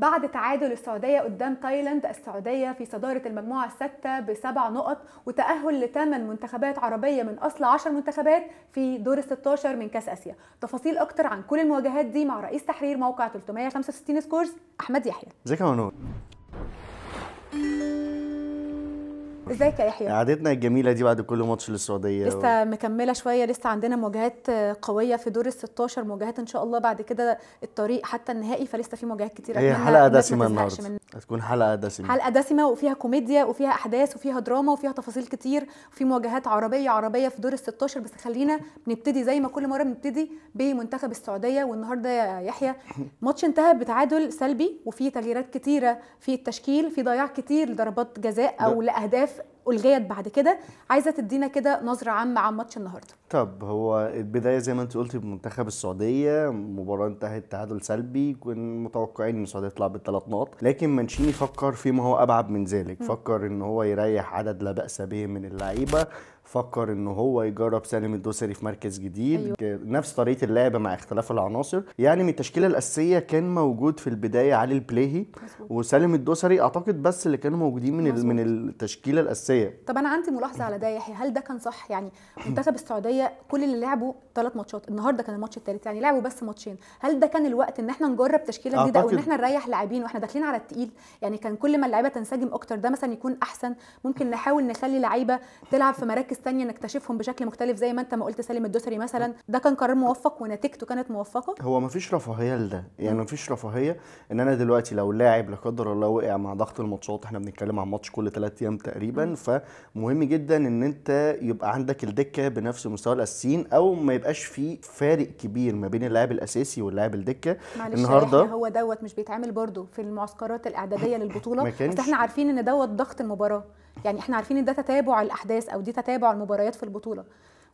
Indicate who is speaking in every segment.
Speaker 1: بعد تعادل السعودية قدام تايلاند السعودية في صدارة المجموعة الستة بسبع نقط وتأهل لثمان منتخبات عربية من أصل عشر منتخبات في دور ال 16 من كأس آسيا تفاصيل أكتر عن كل المواجهات دي مع رئيس تحرير موقع 365 سكورز أحمد يحيى ازيك يا ازيك يا يحيى
Speaker 2: قعدتنا الجميله دي بعد كل ماتش للسعوديه لسه
Speaker 1: و... مكمله شويه لسه عندنا مواجهات قويه في دور ال 16 مواجهات ان شاء الله بعد كده الطريق حتى النهائي فلسه في مواجهات كتير هي حلقه دسمه النهارده
Speaker 2: هتكون حلقه دسمه حلقه
Speaker 1: دسمه وفيها كوميديا وفيها احداث وفيها دراما وفيها تفاصيل كتير وفي مواجهات عربيه عربيه في دور ال 16 بس خلينا نبتدي زي ما كل مره بنبتدي بمنتخب السعوديه والنهارده يا يحيى ماتش انتهى بتعادل سلبي وفي تغييرات كتيره في التشكيل في ضياع كتير لضربات جزاء او لاهداف الجيت بعد كده عايزه تدينا كده نظره عامه عن ماتش النهارده
Speaker 2: طب هو البدايه زي ما انت قلتي بمنتخب السعوديه مباراه انتهت تعادل سلبي كنا متوقعين ان السعوديه تطلع بالثلاث نقط لكن مانشيني فكر فيما هو ابعد من ذلك م. فكر ان هو يريح عدد لا باس به من اللعيبه فكر ان هو يجرب سالم الدوسري في مركز جديد أيوة. نفس طريقه اللعب مع اختلاف العناصر يعني من التشكيله الاساسيه كان موجود في البدايه علي البليهي مزبوط. وسالم الدوسري اعتقد بس اللي كانوا موجودين من مزبوط. من التشكيله الاساسيه
Speaker 1: طب انا عندي ملاحظه على ده يحيى هل ده كان صح يعني منتخب السعوديه كل اللي لعبوا ثلاث ماتشات النهارده كان الماتش الثالث يعني لعبوا بس ماتشين هل ده كان الوقت ان احنا نجرب تشكيله جديده او ان احنا نريح لاعبين واحنا داخلين على التقيل يعني كان كل ما اللعيبه تنسجم اكتر ده مثلا يكون احسن ممكن نحاول نخلي لعيبه تلعب في مراكز تانية نكتشفهم بشكل مختلف زي ما انت ما قلت سالم الدوسري مثلا ده كان قرار موفق ونتيجته كانت موفقه
Speaker 2: هو ما فيش رفاهيه لده يعني ما فيش رفاهيه ان انا دلوقتي لو لاعب لا قدر الله وقع مع ضغط الماتشات احنا بنتكلم عن ماتش كل ثلاث ايام تقريبا فمهم جدا ان انت يبقى عندك الدكه بنفس مستوى الاساسيين او ما يبقاش في فارق كبير ما بين اللاعب الاساسي واللاعب الدكه النهارده هو
Speaker 1: دوت مش بيتعمل برضه في المعسكرات الاعداديه للبطوله بس احنا عارفين ان دوت ضغط المباراه يعني احنا عارفين ان ده تتابع الاحداث او دي تتابع المباريات في البطوله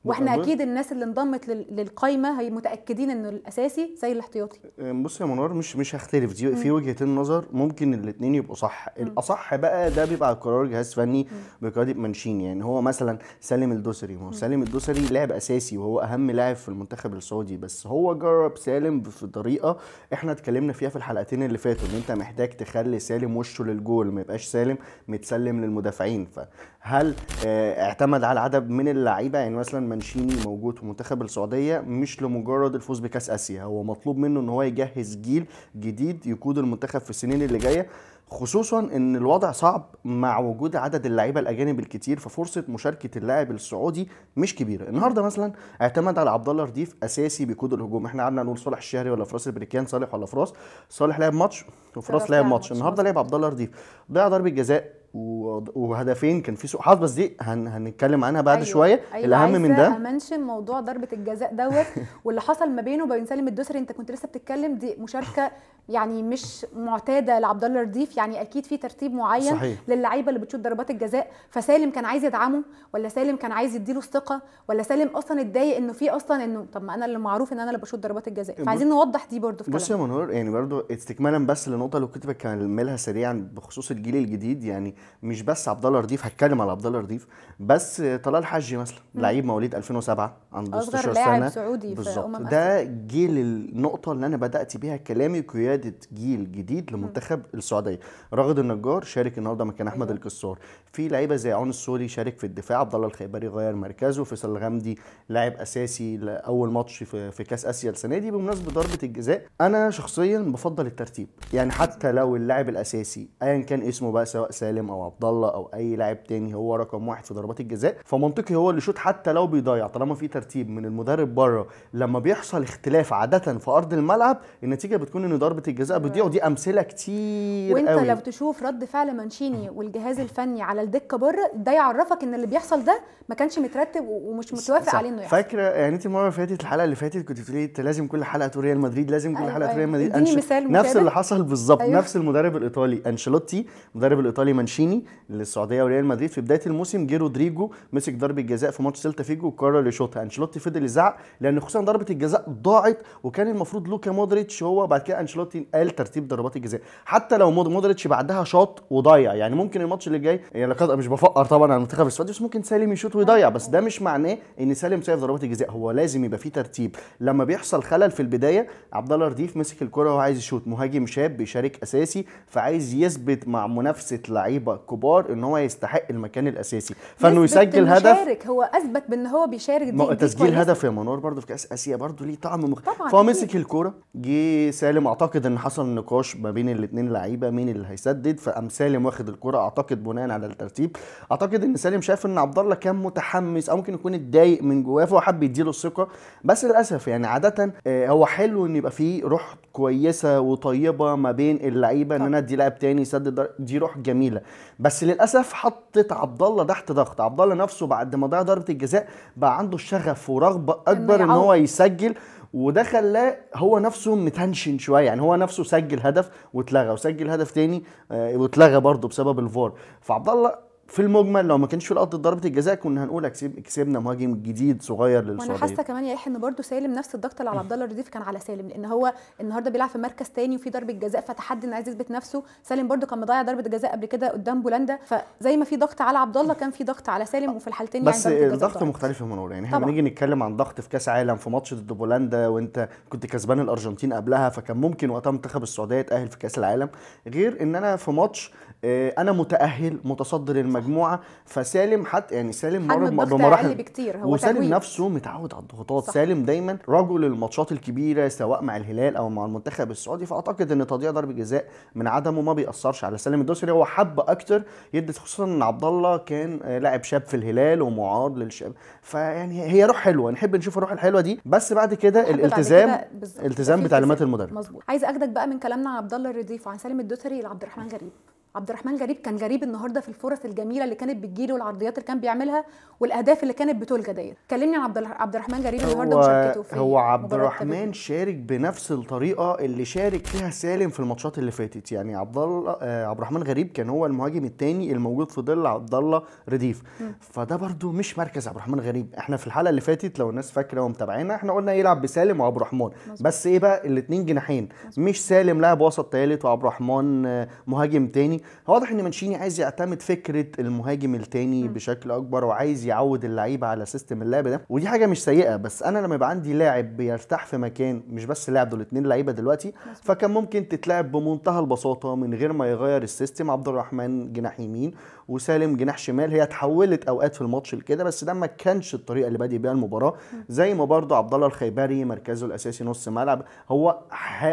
Speaker 1: واحنا اكيد الناس اللي انضمت للقايمه هي متاكدين انه الاساسي زي الاحتياطي
Speaker 2: بص يا منار مش مش هختلف دي في وجهتين نظر ممكن الاثنين يبقوا صح الاصح بقى ده بيبقى قرار جهاز فني بقياده منشين يعني هو مثلا سالم الدوسري ما هو سالم الدوسري لاعب اساسي وهو اهم لاعب في المنتخب السعودي بس هو جرب سالم في طريقه احنا اتكلمنا فيها في الحلقتين اللي فاتوا ان انت محتاج تخلي سالم وشه للجول ما يبقاش سالم متسلم للمدافعين فهل آه، اعتمد على عدد من اللعيبه يعني مثلا مانشيني موجود في منتخب السعوديه مش لمجرد الفوز بكاس اسيا هو مطلوب منه ان هو يجهز جيل جديد يقود المنتخب في السنين اللي جايه خصوصا ان الوضع صعب مع وجود عدد اللعيبه الاجانب الكتير ففرصه مشاركه اللاعب السعودي مش كبيره النهارده مثلا اعتمد على عبد الله رديف اساسي بيقود الهجوم احنا قعدنا نقول صالح الشهري ولا فراس البريكان صالح ولا فراس صالح لعب ماتش وفراس لعب ماتش النهارده لعب عبد الله رديف ضيع ضربه جزاء وهدفين كان في سوء حظ بس دي هن هنتكلم عنها بعد أيوة. شويه أيوة. الاهم من ده
Speaker 1: امنشن موضوع ضربه الجزاء دوت واللي حصل ما بينه وبين سالم الدوسري انت كنت لسه بتتكلم دي مشاركه يعني مش معتاده لعبد الله رديف يعني اكيد في ترتيب معين صحيح. للعيبه اللي بتشوط ضربات الجزاء فسالم كان عايز يدعمه ولا سالم كان عايز يديله الثقه ولا سالم اصلا اتضايق انه في اصلا انه طب ما انا اللي معروف ان انا اللي بشوط ضربات الجزاء فعايزين نوضح دي برده في بص يا
Speaker 2: منور يعني برده استكمالا بس للنقطه اللي كنت بتكلمها سريعا بخصوص الجيل الجديد يعني مش بس عبد الله رديف هتكلم على عبد الله رديف بس طلال حجي مثلا لعيب مواليد 2007 عنده 16 سنه لاعب سعودي بالظبط أمم ده جيل النقطه اللي انا بدات بيها كلامي قياده جيل جديد لمنتخب السعوديه راغد النجار شارك النهارده مكان احمد أيوه. الكسار في لعيبه زي عون السوري شارك في الدفاع عبد الله الخيبري غير مركزه فيصل الغامدي لاعب اساسي لاول ماتش في كاس اسيا السنه دي بمناسبه ضربه الجزاء انا شخصيا بفضل الترتيب يعني حتى لو اللاعب الاساسي ايا كان اسمه بقى سواء سالم او عبد الله او اي لاعب تاني هو رقم واحد في ضربات الجزاء فمنطقي هو اللي يشوط حتى لو بيضيع طالما في ترتيب من المدرب بره لما بيحصل اختلاف عاده في ارض الملعب النتيجه بتكون ان ضربه الجزاء بتضيع ودي امثله
Speaker 1: كتير وانت قوي. لو تشوف رد فعل مانشيني والجهاز الفني على الدكه بره ده يعرفك ان اللي بيحصل ده ما كانش مترتب ومش متوافق عليه انه يحصل
Speaker 2: فاكره يعني انت المره اللي فاتت الحلقه اللي فاتت كنت بتقولي انت لازم كل حلقه تقول ريال مدريد لازم كل أيوة حلقه تقول أيوة. ريال مدريد أيوة. مثال نفس اللي حصل بالظبط أيوة. نفس المدرب الايطالي انشيلوتي المدرب الايطالي مانشيني مانشيني للسعوديه وريال مدريد في بدايه الموسم جه رودريجو مسك ضربه جزاء في ماتش سيلتا فيجو وقرر يشوطها انشيلوتي فضل يزعق لان خصوصا ضربه الجزاء ضاعت وكان المفروض لوكا مودريتش هو بعد كده انشيلوتي قال ترتيب ضربات الجزاء حتى لو مودريتش بعدها شاط وضيع يعني ممكن الماتش اللي جاي يعني لقد مش بفقر طبعا على المنتخب السعودي بس ممكن سالم يشوط ويضيع بس ده مش معناه ان سالم سايب ضربات الجزاء هو لازم يبقى فيه ترتيب لما بيحصل خلل في البدايه عبد الله رديف مسك الكره وهو عايز يشوط مهاجم شاب بيشارك اساسي فعايز يثبت مع منافسه لعيبه لعيبه كبار ان هو يستحق المكان الاساسي فانه يسجل هدف
Speaker 1: بيشارك هو اثبت بان هو بيشارك دي, تسجيل هدف
Speaker 2: يا منور برده في كاس اسيا برده ليه طعم مختلف فهو مسك الكوره جه سالم اعتقد ان حصل نقاش ما بين الاثنين لعيبه مين اللي هيسدد فقام سالم واخد الكوره اعتقد بناء على الترتيب اعتقد ان سالم شاف ان عبد الله كان متحمس او ممكن يكون اتضايق من جواه فهو حب يديله الثقه بس للاسف يعني عاده آه، هو حلو ان يبقى فيه روح كويسه وطيبه ما بين اللعيبه ان انا ادي لاعب تاني يسدد دي روح جميله بس للاسف حطت عبد الله تحت ضغط عبد الله نفسه بعد ما ضيع ضربه الجزاء بقى عنده الشغف ورغبه اكبر ان هو يسجل وده خلاه هو نفسه متنشن شويه يعني هو نفسه سجل هدف واتلغى وسجل هدف تاني آه، واتلغى برضه بسبب الفار فعبد الله في المجمل لو ما كانش في الارض ضربه الجزاء كنا هنقول كسبنا مهاجم جديد صغير للسعوديه وانا حاسه
Speaker 1: كمان يا يحيى ان برده سالم نفس الضغط اللي على عبد الله الرديف كان على سالم لان هو النهارده بيلعب في مركز تاني وفي ضربه جزاء فتحدي ان عايز يثبت نفسه سالم برده كان مضيع ضربه جزاء قبل كده قدام بولندا فزي ما في ضغط على عبد الله كان في ضغط على سالم وفي الحالتين يعني بس يعني الضغط مختلف
Speaker 2: يا منور يعني احنا بنيجي نتكلم عن ضغط في كاس عالم في ماتش ضد بولندا وانت كنت كسبان الارجنتين قبلها فكان ممكن وقتها منتخب السعوديه يتاهل في كاس العالم غير ان انا في ماتش آه، انا متاهل متصدر المجلس المجموعه فسالم حتى يعني سالم مر بمراحل بكتير هو وسالم تجويد. نفسه متعود على الضغوطات سالم دايما رجل الماتشات الكبيره سواء مع الهلال او مع المنتخب السعودي فاعتقد ان تضييع ضرب جزاء من عدمه ما بيأثرش على سالم الدوسري هو حب اكتر يدي خصوصا ان عبد الله كان لاعب شاب في الهلال ومعارض للشاب فيعني هي روح حلوه نحب نشوف الروح الحلوه دي بس بعد كده الالتزام التزام بتعليمات المدرب مظبوط
Speaker 1: عايزه اخدك بقى من كلامنا عبد الله الرديف وعن سالم الدوسري لعبد الرحمن غريب عبد الرحمن جريب كان جريب النهارده في الفرص الجميله اللي كانت بتجيله والعرضيات اللي كان بيعملها والاهداف اللي كانت بتلجا ديت كلمني عن عبد الرحمن جريب النهارده ومشاركته في هو عبد الرحمن
Speaker 2: شارك بنفس الطريقه اللي شارك فيها سالم في الماتشات اللي فاتت يعني عبد الله عبد الرحمن غريب كان هو المهاجم الثاني الموجود في ظل عبد الله رديف فده برده مش مركز عبد الرحمن غريب احنا في الحلقه اللي فاتت لو الناس فاكره ومتابعينا احنا قلنا يلعب بسالم وعبد الرحمن بس ايه بقى الاثنين جناحين مش سالم لاعب وسط ثالث وعبد الرحمن آه، مهاجم ثاني مانشيني واضح ان مانشيني عايز يعتمد فكره المهاجم التاني بشكل اكبر وعايز يعود اللعيبه على سيستم اللعب ده ودي حاجه مش سيئه بس انا لما يبقى عندي لاعب بيرتاح في مكان مش بس لاعب دول اتنين لعيبه دلوقتي فكان ممكن تتلعب بمنتهى البساطه من غير ما يغير السيستم عبد الرحمن جناح يمين وسالم جناح شمال هي اتحولت اوقات في الماتش لكده بس ده ما كانش الطريقه اللي بادئ بيها المباراه زي ما برده عبد الله الخيبري مركزه الاساسي نص ملعب هو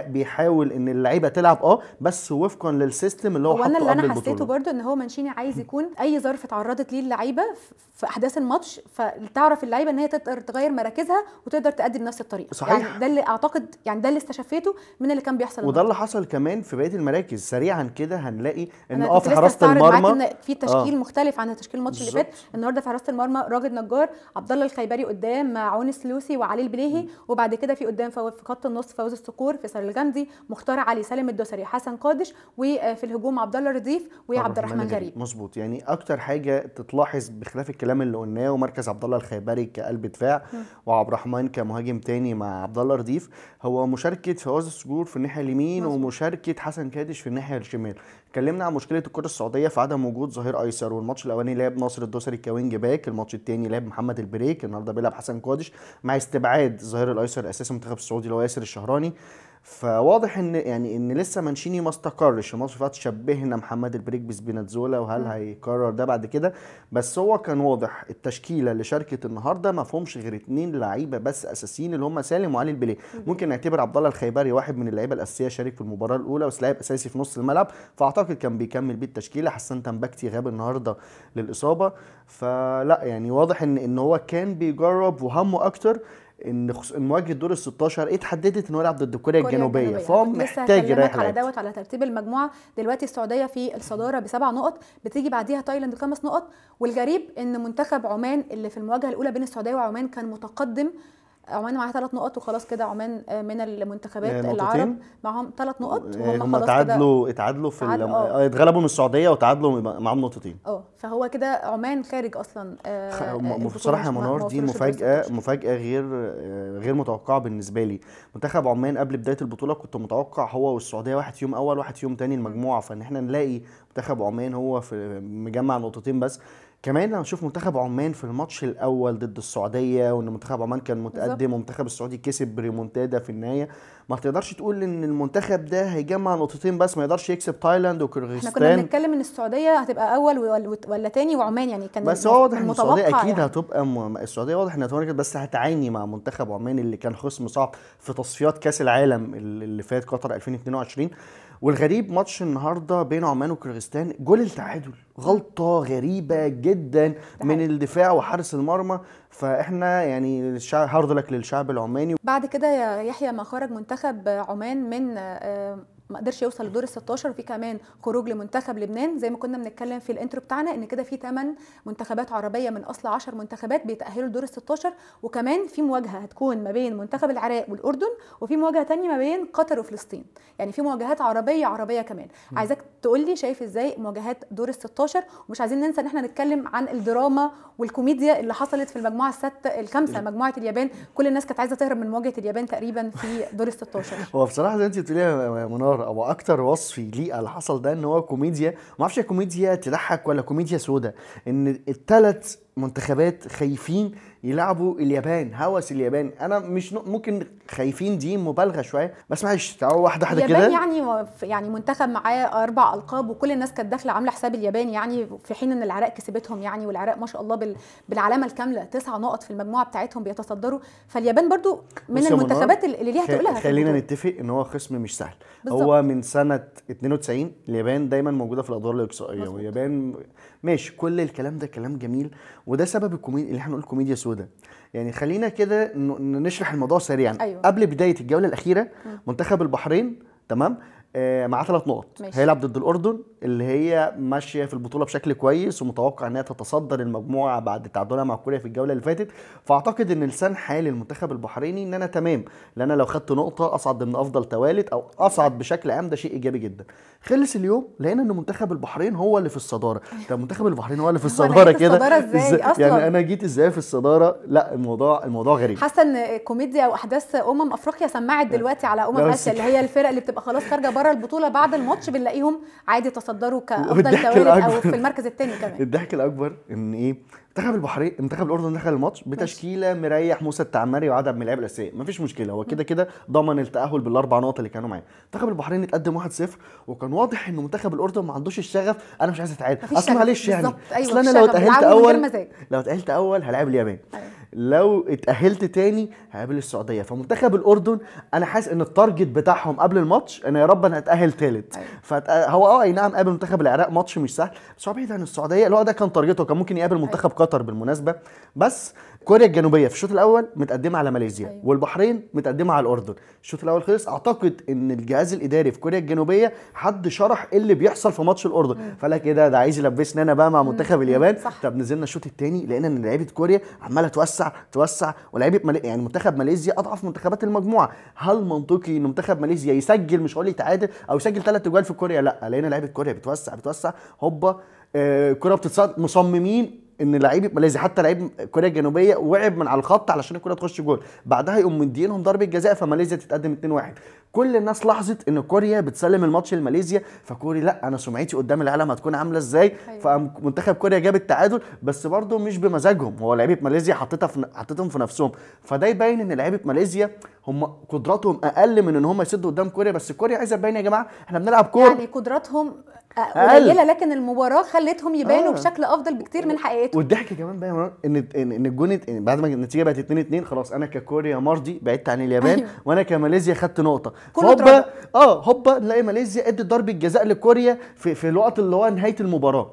Speaker 2: بيحاول ان اللعيبه تلعب اه بس وفقا للسيستم اللي هو, هو انا اللي انا حسيته برضو
Speaker 1: ان هو مانشيني عايز يكون اي ظرف اتعرضت ليه اللعيبه في احداث الماتش فتعرف اللعيبه ان هي تقدر تغير مراكزها وتقدر تأدي بنفس الطريقه صحيح يعني ده اللي اعتقد يعني ده اللي استشفيته من اللي كان بيحصل وده اللي
Speaker 2: حصل كمان في بقيه المراكز سريعا كده هنلاقي ان اه في حراسه المرمى إن في آه. تشكيل آه.
Speaker 1: مختلف عن تشكيل الماتش اللي فات النهارده في حراسه المرمى راجد نجار عبد الله الخيبري قدام مع عونس السلوسي وعلي البليهي وبعد كده في قدام في خط النص فوز الصقور فيصل الجندي مختار علي سالم الدوسري حسن قادش وفي الهجوم عبد ولا رضيف ويا عبد الرحمن غريب
Speaker 2: مظبوط يعني اكتر حاجه تتلاحظ بخلاف الكلام اللي قلناه ومركز عبد الله الخيبري كقلب دفاع وعبد الرحمن كمهاجم تاني مع عبد الله رضيف هو مشاركه فواز السجور في الناحيه اليمين مزبوط. ومشاركه حسن كادش في الناحيه الشمال اتكلمنا عن مشكله الكره السعوديه في عدم وجود ظهير ايسر والماتش الاولاني لعب ناصر الدوسري كوينج باك الماتش الثاني لعب محمد البريك النهارده بيلعب حسن كادش مع استبعاد الظهير الايسر اساسي المنتخب السعودي اللي هو ياسر الشهراني فواضح ان يعني ان لسه مانشيني ما استقرش مصر فات شبهنا محمد بس بنتزولا وهل م. هيكرر ده بعد كده بس هو كان واضح التشكيله اللي شاركت النهارده ما فيهمش غير اتنين لعيبه بس اساسيين اللي هم سالم وعلي البلي ممكن نعتبر عبد الله الخيبري واحد من اللعيبه الاساسيه شارك في المباراه الاولى بس لاعب اساسي في نص الملعب فاعتقد كان بيكمل بيه التشكيله حسن تمبكتي غاب النهارده للاصابه فلا يعني واضح ان ان هو كان بيجرب وهمه اكتر ان مواجهه دور ال 16 اتحددت إيه انه يلعب ضد كوريا الجنوبيه فهو محتاج يريح على دوت
Speaker 1: على ترتيب المجموعه دلوقتي السعوديه في الصداره بسبع نقط بتيجي بعديها تايلاند بخمس نقط والغريب ان منتخب عمان اللي في المواجهه الاولى بين السعوديه وعمان كان متقدم عمان معاها ثلاث نقط وخلاص كده عمان آه، من المنتخبات آه، العرب معاهم ثلاث نقط آه، وهم هم خلاص تعادلوا
Speaker 2: اتعادلوا في اتغلبوا من السعوديه وتعادلوا معاهم نقطتين
Speaker 1: اه فهو كده عمان خارج اصلا آه بصراحه يا منار دي مفاجاه
Speaker 2: مفاجاه غير غير متوقعه بالنسبه لي منتخب عمان قبل بدايه البطوله كنت متوقع هو والسعوديه واحد يوم اول واحد يوم تاني المجموعه فان احنا نلاقي منتخب عمان هو في مجمع نقطتين بس كمان لما نشوف منتخب عمان في الماتش الاول ضد السعوديه وان منتخب عمان كان متقدم والمنتخب السعودي كسب بريمونتادا في النهايه ما تقدرش تقول ان المنتخب ده هيجمع نقطتين بس ما يقدرش يكسب تايلاند وكيرغيزستان احنا كنا
Speaker 1: بنتكلم ان السعوديه هتبقى اول ولا تاني وعمان يعني كان بس هو واضح ان السعوديه اكيد يعني.
Speaker 2: هتبقى م... السعوديه واضح انها بس هتعاني مع منتخب عمان اللي كان خصم صعب في تصفيات كاس العالم اللي فات قطر 2022 والغريب ماتش النهارده بين عمان وكرغستان جول التعادل غلطه غريبه جدا من الدفاع وحارس المرمى فاحنا يعني هارد لك للشعب العماني
Speaker 1: بعد كده يحيى ما خرج منتخب عمان من آه، ما قدرش يوصل لدور ال 16 في كمان خروج لمنتخب لبنان زي ما كنا بنتكلم في الانترو بتاعنا ان كده في 8 منتخبات عربيه من اصل 10 منتخبات بيتاهلوا لدور ال 16 وكمان في مواجهه هتكون ما بين منتخب العراق والاردن وفي مواجهه ثانيه ما بين قطر وفلسطين يعني في مواجهات عربيه عربيه كمان م. عايزاك تقول لي شايف ازاي مواجهات دور ال 16 ومش عايزين ننسى ان احنا نتكلم عن الدراما والكوميديا اللي حصلت في المجموعه الست الخامسه مجموعه اليابان كل الناس كانت عايزه تهرب من مواجهه اليابان تقريبا في دور ال 16
Speaker 2: هو بصراحه زي انت بتقوليها منار اكتر او اكتر وصف يليق على اللي حصل ده ان هو كوميديا ما اعرفش كوميديا تضحك ولا كوميديا سودا ان الثلاث منتخبات خايفين يلعبوا اليابان هوس اليابان انا مش ممكن خايفين دي مبالغه شويه بس معلش تعالوا واحده واحده كده اليابان
Speaker 1: يعني يعني منتخب معاه اربع القاب وكل الناس كانت داخله عامله حساب اليابان يعني في حين ان العراق كسبتهم يعني والعراق ما شاء الله بال... بالعلامه الكامله تسع نقط في المجموعه بتاعتهم بيتصدروا فاليابان برضو من المنتخبات اللي ليها تقولها خلينا
Speaker 2: نتفق ان هو خصم مش سهل بالزبط. هو من سنه 92 اليابان دايما موجوده في الادوار الاقصائيه واليابان ماشي كل الكلام ده كلام جميل وده سبب الكوميديا اللي احنا نقول كوميديا سودا يعني خلينا كده نشرح الموضوع سريعا أيوة. قبل بدايه الجوله الاخيره منتخب البحرين تمام آه معاه ثلاث نقط هيلعب ضد الاردن اللي هي ماشيه في البطوله بشكل كويس ومتوقع انها تتصدر المجموعه بعد تعادلها مع كوريا في الجوله اللي فاتت فاعتقد ان لسان حال المنتخب البحريني ان انا تمام لان انا لو خدت نقطه اصعد ضمن افضل توالت او اصعد بشكل عام ده شيء ايجابي جدا خلص اليوم لقينا ان منتخب البحرين هو اللي في الصداره طب منتخب البحرين هو اللي في الصداره كده يعني انا جيت ازاي في الصداره لا الموضوع الموضوع غريب
Speaker 1: حاسه ان كوميديا واحداث امم افريقيا سمعت دلوقتي على امم اسيا اللي هي الفرق اللي بتبقى خلاص خارجه بره البطوله بعد الماتش بنلاقيهم عادي تصدر بيقدروا كافضل كوالد او في المركز الثاني كمان
Speaker 2: الضحك الاكبر ان ايه منتخب البحرين منتخب الاردن دخل الماتش بتشكيله مريح موسى التعمري وعدد من اللعيبه الاساسيه مفيش مشكله هو كده كده ضمن التاهل بالاربع نقط اللي كانوا معاه منتخب البحرين اتقدم 1-0 وكان واضح ان منتخب الاردن ما عندوش الشغف انا مش عايز اتعادل اصل معلش يعني أيوة اصل انا لو اتاهلت اول لو اتاهلت اول هلاعب اليابان أيوة. لو اتأهلت تاني هقابل السعوديه فمنتخب الاردن انا حاسس ان التارجت بتاعهم قبل الماتش ان يا رب انا اتاهل تالت أيوة. فهو اه اي نعم قابل منتخب العراق ماتش مش سهل بس هو بعيد عن السعوديه اللي هو ده كان تارجته كان ممكن يقابل منتخب أيوة. قطر بالمناسبه بس كوريا الجنوبيه في الشوط الاول متقدمه على ماليزيا أيوة. والبحرين متقدمه على الاردن الشوط الاول خلص اعتقد ان الجهاز الاداري في كوريا الجنوبيه حد شرح ايه اللي بيحصل في ماتش الاردن فقال لك ايه ده ده عايز يلبسنا انا بقى مع منتخب اليابان صح. طب نزلنا الشوط الثاني لقينا ان لعيبه كوريا عماله توسع توسع ولعيبه مال... يعني منتخب ماليزيا اضعف منتخبات المجموعه هل منطقي ان منتخب ماليزيا يسجل مش هقول يتعادل او يسجل ثلاث اجوال في كوريا لا لقينا لعيبه كوريا بتوسع بتوسع هوبا الكره آه، بتتصاد بتتصد مصممين ان لعيب ماليزيا حتى لعيب كوريا الجنوبيه وعب من على الخط علشان الكوره تخش جول بعدها يقوم مدينهم ضربه جزاء فماليزيا تتقدم 2-1 كل الناس لاحظت ان كوريا بتسلم الماتش لماليزيا فكوري لا انا سمعتي قدام العالم هتكون عامله ازاي أيوة. فمنتخب كوريا جاب التعادل بس برضه مش بمزاجهم هو لعيبه ماليزيا حطيتها في حطيتهم في نفسهم فده يبين ان لعيبه ماليزيا هم قدراتهم اقل من ان هم يسدوا قدام كوريا بس كوريا عايزه تبين يا جماعه احنا بنلعب كوره يعني قدراتهم
Speaker 1: قليله لكن المباراه خلتهم يبانوا آه. بشكل افضل بكتير من حقيقتهم
Speaker 2: والضحك كمان بقى ان ان الجون بعد ما النتيجه بقت 2 2 خلاص انا ككوريا مرضي بعدت عن اليابان أيوه. وانا كماليزيا خدت نقطه هوبا اه هوبا نلاقي ماليزيا ادت ضربه جزاء لكوريا في, في الوقت اللي هو نهايه المباراه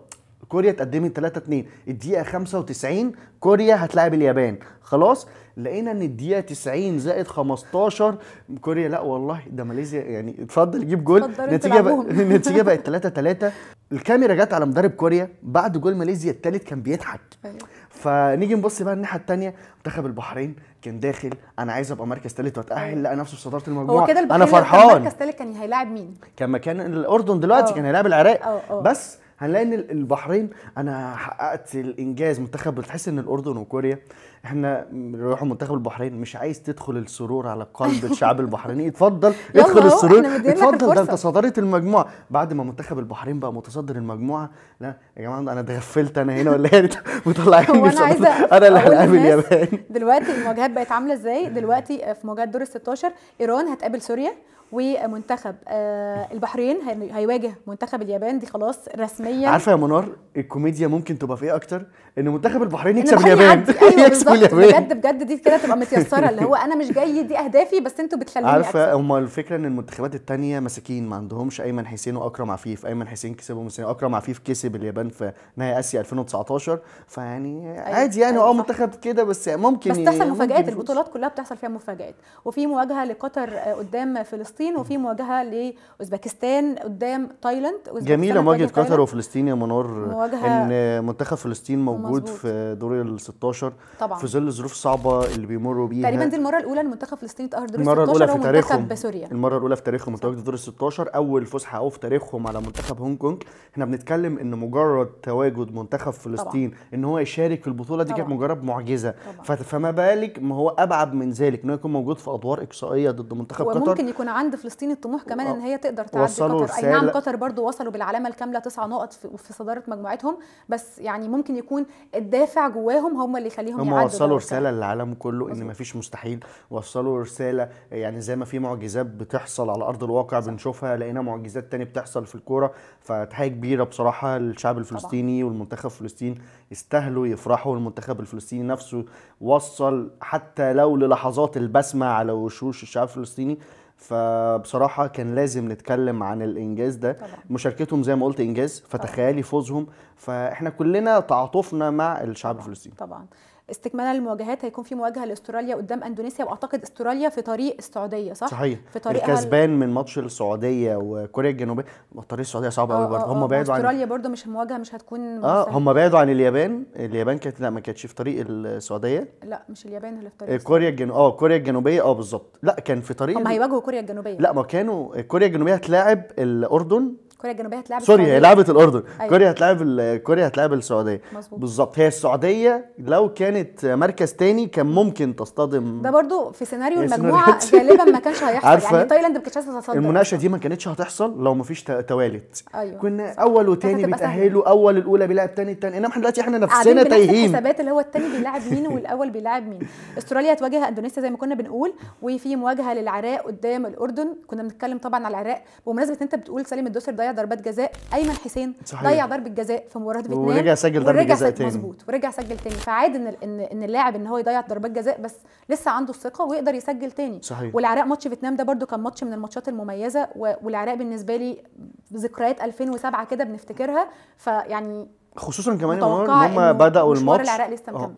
Speaker 2: كوريا اتقدمت 3 2 الدقيقه 95 كوريا هتلاعب اليابان خلاص لقينا ان الدقيقه 90 زائد 15 كوريا لا والله ده ماليزيا يعني اتفضل جيب جول النتيجه بقى النتيجه بقت 3 3 الكاميرا جت على مدرب كوريا بعد جول ماليزيا الثالث كان بيضحك أيوة. فنيجي نبص بقى الناحيه الثانيه منتخب البحرين كان داخل انا عايز ابقى مركز ثالث واتاهل أيوة. لقى نفسه في صداره المجموعه هو كده انا فرحان مركز
Speaker 1: ثالث كان هيلاعب مين
Speaker 2: كان مكان الاردن دلوقتي أوه. كان هيلاعب العراق أوه. أوه. بس هنلاقي ان البحرين انا حققت الانجاز منتخب بتحس ان الاردن وكوريا احنا نروح منتخب البحرين مش عايز تدخل السرور على قلب الشعب البحريني اتفضل ادخل السرور اتفضل ده انت صدرت المجموعه بعد ما منتخب البحرين بقى متصدر المجموعه لا يا جماعه انا اتغفلت انا هنا ولا هي مطلعيني انا عايزه انا اللي هقابل اليابان
Speaker 1: دلوقتي المواجهات بقت عامله ازاي دلوقتي في مواجهات دور ال 16 ايران هتقابل سوريا ومنتخب آه البحرين هيواجه منتخب اليابان دي خلاص رسميا عارفه يا
Speaker 2: منار الكوميديا ممكن تبقى في ايه اكتر ان منتخب البحرين أيوة يكسب اليابان أيوة يكسب يا بجد
Speaker 1: بجد دي كده تبقى متيسره اللي هو انا مش جاي دي اهدافي بس انتوا بتخلوني عارفه
Speaker 2: هم الفكره ان المنتخبات الثانيه مساكين ما عندهمش ايمن حسين واكرم عفيف ايمن حسين كسبهم اكرم عفيف كسب اليابان في نهائي اسيا 2019 فيعني أيوة، عادي يعني اه منتخب كده بس ممكن بس تحصل مفاجات البطولات
Speaker 1: كلها بتحصل فيها مفاجات وفي مواجهه لقطر آه، قدام فلسطين وفي مواجهه لاوزبكستان قدام تايلاند جميله مواجهه قطر
Speaker 2: وفلسطين يا منار ان منتخب فلسطين موجود مزبوط. في دور ال 16 طبعا في ظل الظروف الصعبه اللي بيمروا بيها تقريبا دي المره
Speaker 1: الاولى المنتخب الفلسطيني تاهل دور المره الاولى في تاريخهم بسوريا
Speaker 2: المره الاولى في تاريخهم اتاهل دور ال 16 اول فسحه او في تاريخهم على منتخب هونج كونج احنا بنتكلم ان مجرد تواجد منتخب فلسطين طبعا. ان هو يشارك في البطوله دي كانت مجرد معجزه طبعا. فما بالك ما هو ابعد من ذلك انه يكون موجود في ادوار اقصائيه ضد منتخب وممكن قطر وممكن
Speaker 1: يكون عند فلسطين الطموح كمان ان هي تقدر تعدي قطر رسالة. اي نعم قطر برضو وصلوا بالعلامه الكامله تسع نقط في صداره مجموعتهم بس يعني ممكن يكون الدافع جواهم هم اللي يخليهم يعدوا وصلوا
Speaker 2: رساله للعالم كله مزبوط. ان مفيش مستحيل وصلوا رساله يعني زي ما في معجزات بتحصل على ارض الواقع صح. بنشوفها لقينا معجزات تانية بتحصل في الكوره فتحيه كبيره بصراحه للشعب الفلسطيني طبعا. والمنتخب الفلسطيني يستاهلوا يفرحوا المنتخب الفلسطيني نفسه وصل حتى لو للحظات البسمه على وشوش الشعب الفلسطيني فبصراحة كان لازم نتكلم عن الإنجاز ده طبعا. مشاركتهم زي ما قلت إنجاز فتخيلي فوزهم فإحنا كلنا تعاطفنا مع الشعب الفلسطيني
Speaker 1: طبعا استكمالا للمواجهات هيكون في مواجهه لاستراليا قدام اندونيسيا واعتقد استراليا في طريق السعوديه صح صحيح في طريق الكسبان
Speaker 2: من ماتش السعوديه وكوريا الجنوبيه طريق السعوديه صعب قوي برضه هم بعدوا عن استراليا
Speaker 1: برضه مش المواجهه مش هتكون اه هم
Speaker 2: بعدوا عن اليابان اليابان كانت لا ما كانتش في طريق السعوديه
Speaker 1: لا مش اليابان اللي في طريق آه،
Speaker 2: كوريا الجنوب اه كوريا الجنوبيه اه بالظبط لا كان في طريق هم هيواجهوا
Speaker 1: كوريا الجنوبيه لا
Speaker 2: ما كانوا كوريا الجنوبيه هتلاعب الاردن
Speaker 1: كوريا الجنوبيه هتلاعب سوري هي لعبت الاردن أيوة. كوريا
Speaker 2: هتلاعب كوريا هتلاعب السعوديه بالظبط هي السعوديه لو كانت مركز تاني كان ممكن تصطدم ده
Speaker 1: برضو في سيناريو المجموعه غالبا ما كانش هيحصل يعني تايلاند ما كانتش هتتصدر المناقشه
Speaker 2: دي ما كانتش هتحصل لو ما فيش توالت
Speaker 1: أيوة. كنا اول
Speaker 2: وتاني بيتاهلوا اول الاولى بيلاعب تاني التاني انما احنا دلوقتي احنا نفسنا تايهين
Speaker 1: الحسابات اللي هو التاني بيلاعب مين والاول بيلاعب مين استراليا هتواجه اندونيسيا زي ما كنا بنقول وفي مواجهه للعراق قدام الاردن كنا بنتكلم طبعا على العراق بمناسبه انت بتقول سالم الدوسر ضيع ضربات جزاء ايمن حسين صحيح. ضيع ضربه جزاء في مباراه فيتنام ورجع سجل ضربه جزاء تاني مظبوط ورجع سجل تاني فعادي ان ان ان اللاعب ان هو يضيع ضربات جزاء بس لسه عنده الثقه ويقدر يسجل تاني صحيح. والعراق ماتش فيتنام ده برده كان ماتش من الماتشات المميزه والعراق بالنسبه لي ذكريات 2007 كده بنفتكرها فيعني
Speaker 2: خصوصا كمان ان هم بداوا الماتش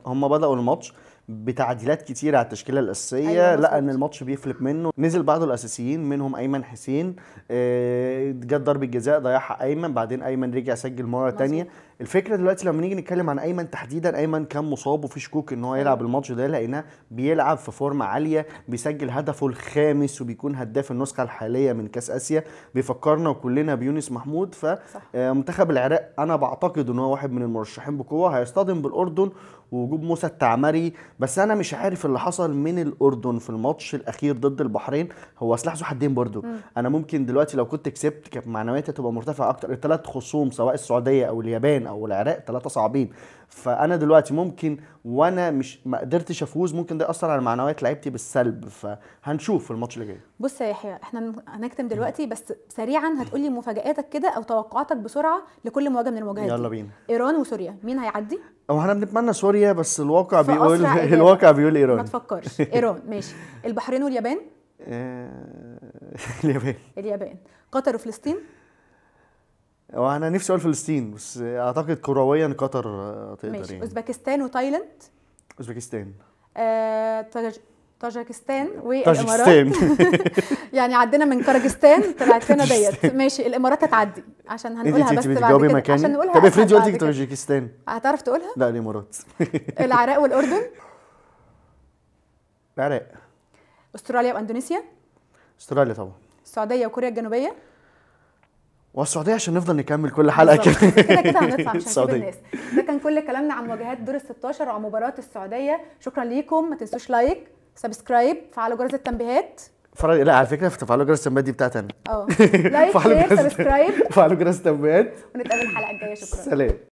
Speaker 2: هم بداوا الماتش بتعديلات كتيره على التشكيله الاساسيه أيوة لقى ان الماتش بيفلت منه نزل بعض الاساسيين منهم ايمن حسين آه، جت ضربه جزاء ضيعها ايمن بعدين ايمن رجع سجل مره ثانيه الفكره دلوقتي لما نيجي نتكلم عن ايمن تحديدا ايمن كان مصاب وفي شكوك ان هو أيوة. يلعب الماتش ده لقيناه بيلعب في فورمه عاليه بيسجل هدفه الخامس وبيكون هداف النسخه الحاليه من كاس اسيا بيفكرنا وكلنا بيونس محمود فمنتخب آه، العراق انا بعتقد ان هو واحد من المرشحين بقوه هيصطدم بالاردن ووجود موسى التعمري بس انا مش عارف اللي حصل من الاردن في الماتش الاخير ضد البحرين هو سلاح ذو حدين برضو م. انا ممكن دلوقتي لو كنت كسبت كانت معنوياتي تبقى مرتفعه اكتر الثلاث خصوم سواء السعوديه او اليابان او العراق ثلاثه صعبين فانا دلوقتي ممكن وانا مش ما قدرتش افوز ممكن ده ياثر على معنويات لعيبتي بالسلب فهنشوف الماتش اللي جاي
Speaker 1: بص يا يحيى احنا هنكتم دلوقتي بس سريعا هتقولي مفاجاتك كده او توقعاتك بسرعه لكل مواجهه من المواجهات يلا بينا ايران وسوريا مين هيعدي
Speaker 2: هو احنا بنتمنى سوريا بس الواقع بيقول الواقع بيقول ايران ما تفكرش ايران
Speaker 1: ماشي البحرين واليابان
Speaker 2: اليابان
Speaker 1: اليابان قطر وفلسطين
Speaker 2: وانا نفسي اقول فلسطين بس اعتقد كرويا قطر آه، تقدر ماشي. يعني
Speaker 1: اوزبكستان وتايلاند اوزبكستان آه تاج... طاجكستان والامارات يعني عدينا من كرجستان طلعت لنا ديت ماشي الامارات هتعدي عشان إيه هنقولها بس بعد كده مكاني. عشان نقولها طب افرضي قلت طاجكستان هتعرف تقولها؟
Speaker 2: لا الامارات
Speaker 1: العراق والاردن العراق استراليا واندونيسيا استراليا طبعا السعوديه وكوريا الجنوبيه
Speaker 2: والسعوديه عشان نفضل نكمل كل حلقه كده كده كده عشان الناس
Speaker 1: ده كان كل كلامنا عن مواجهات دور ال 16 وعن مباراه السعوديه شكرا ليكم ما تنسوش لايك سبسكرايب فعلوا جرس التنبيهات
Speaker 2: فرق... لا على فكره فعلوا جرس التنبيهات دي بتاعتي انا اه لايك سبسكرايب فعلوا جرس التنبيهات ونتقابل الحلقه الجايه شكرا سلام